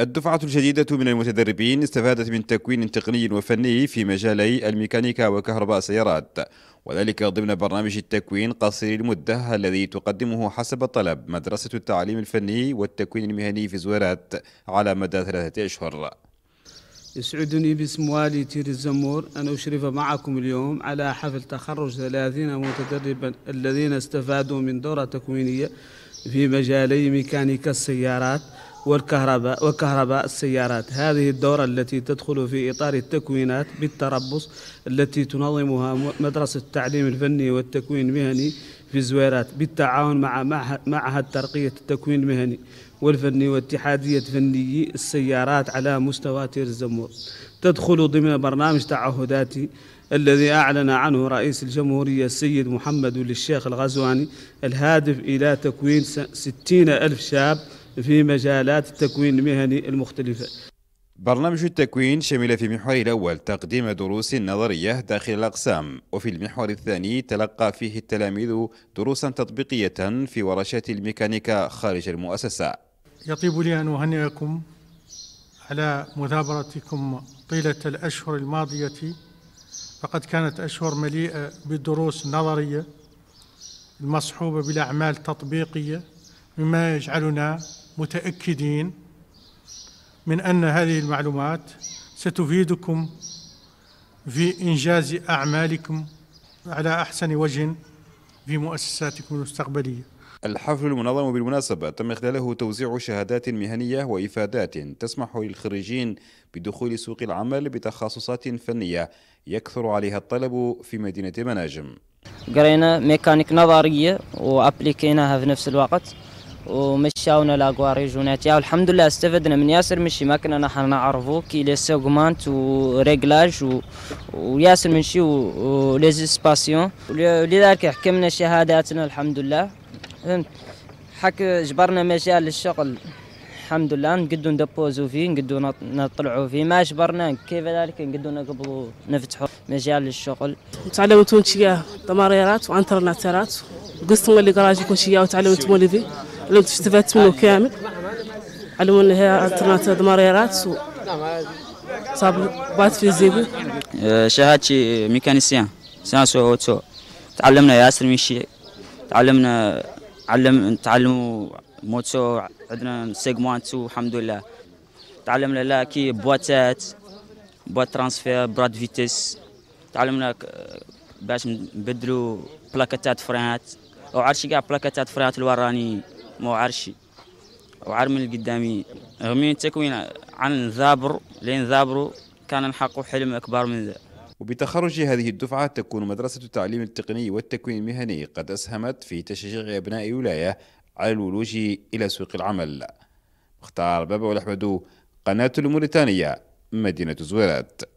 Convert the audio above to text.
الدفعة الجديدة من المتدربين استفادت من تكوين تقني وفني في مجالي الميكانيكا وكهرباء السيارات وذلك ضمن برنامج التكوين قصير المدة الذي تقدمه حسب طلب مدرسة التعليم الفني والتكوين المهني في زويرات على مدى ثلاثة أشهر يسعدني باسم والي تير الزمور أن أشرف معكم اليوم على حفل تخرج ثلاثين متدربا الذين استفادوا من دورة تكوينية في مجالي ميكانيكا السيارات والكهرباء وكهرباء السيارات هذه الدورة التي تدخل في إطار التكوينات بالتربص التي تنظمها مدرسة التعليم الفني والتكوين المهني في زويرات بالتعاون مع معهد ترقية التكوين المهني والفني واتحادية فنيي السيارات على مستوى تير الزمور تدخل ضمن برنامج تعهداتي الذي أعلن عنه رئيس الجمهورية السيد محمد للشيخ الغزواني الهادف إلى تكوين ستين ألف شاب في مجالات التكوين المهني المختلفة برنامج التكوين شمل في المحور الأول تقديم دروس نظرية داخل الأقسام وفي المحور الثاني تلقى فيه التلاميذ دروسا تطبيقية في ورشات الميكانيكا خارج المؤسسة يطيب لي أن أهنئكم على مثابرتكم طيلة الأشهر الماضية فقد كانت أشهر مليئة بالدروس النظريه المصحوبة بالأعمال التطبيقية مما يجعلنا متأكدين من أن هذه المعلومات ستفيدكم في إنجاز أعمالكم على أحسن وجه في مؤسساتكم المستقبلية الحفل المنظم بالمناسبة تم خلاله توزيع شهادات مهنية وإفادات تسمح للخريجين بدخول سوق العمل بتخصصات فنية يكثر عليها الطلب في مدينة مناجم قرينا ميكانيك نظرية وأبليكيناها في نفس الوقت ومشاونا لاكواري جوناتيا والحمد لله استفدنا من ياسر مشي ما كنا نحن نعرفو كي لي سيغمانت وريغلاج و... وياسر و ولي سباسيون ولذلك حكمنا شهاداتنا الحمد لله فهمت حك جبرنا مجال للشغل الحمد لله نقدو ندبوزو فيه نقدو نطلعو فيه ما جبرنا كيف ذلك نقدو نقبلو نفتحو مجال للشغل تعلمتو شيا ضماريرات وانترناترات قصتهم اللي كراجي كل شيا مولي فيه لو اشتبهت منه كامل علموني هي انترنت دمريرات صاب بات في زيبو أه، شهادتي ميكانيسيان سيانس اوتو تعلمنا ياسر من تعلمنا علم تعلموا موتو عندنا تو الحمد لله تعلمنا لا كي بواتات بوات ترانسفير براد فيتيس تعلمنا باش نبدلوا بلاكاتات فرانات او عرشي كاع بلاكاتات فرانات الوراني موعر شي وعار من القداميين رغم التكوين عن ذابر لين ذابر كان الحق حلم أكبر من ذا وبتخرج هذه الدفعة تكون مدرسة التعليم التقني والتكوين المهني قد أسهمت في تشجيع أبناء ولاية على الولوج إلى سوق العمل مختار بابا والأحمد قناة الموريتانية مدينة زويرات